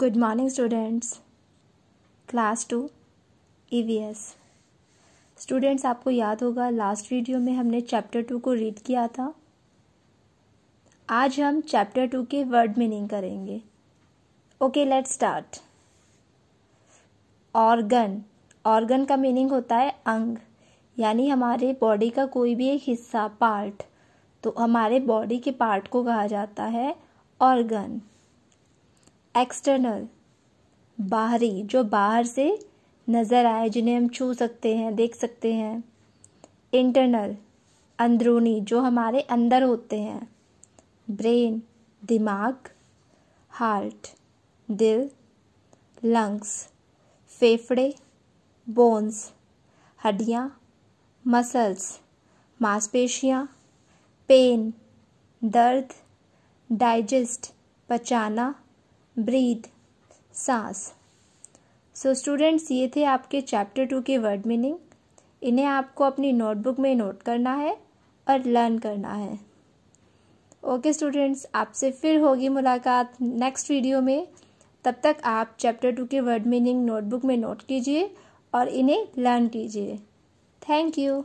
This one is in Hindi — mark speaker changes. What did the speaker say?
Speaker 1: good morning students class two E students आपको याद होगा लास्ट वीडियो में हमने चैप्टर टू को रीड किया था आज हम चैप्टर टू के वर्ड मीनिंग करेंगे okay let start organ organ का मीनिंग होता है अंग यानी हमारे बॉडी का कोई भी एक हिस्सा पार्ट तो हमारे बॉडी के पार्ट को कहा जाता है ऑर्गन एक्सटर्नल बाहरी जो बाहर से नज़र आए जिन्हें हम छू सकते हैं देख सकते हैं इंटरनल अंदरूनी जो हमारे अंदर होते हैं ब्रेन दिमाग हार्ट दिल लंग्स फेफड़े बोन्स हड्डियाँ मसल्स मांसपेशियाँ पेन दर्द डाइजेस्ट पचाना ब्रीथ सांस सो so, स्टूडेंट्स ये थे आपके चैप्टर टू के वर्ड मीनिंग इन्हें आपको अपनी नोटबुक में नोट करना है और लर्न करना है ओके स्टूडेंट्स आपसे फिर होगी मुलाकात नेक्स्ट वीडियो में तब तक आप चैप्टर टू के वर्ड मीनिंग नोटबुक में नोट कीजिए और इन्हें लर्न कीजिए थैंक यू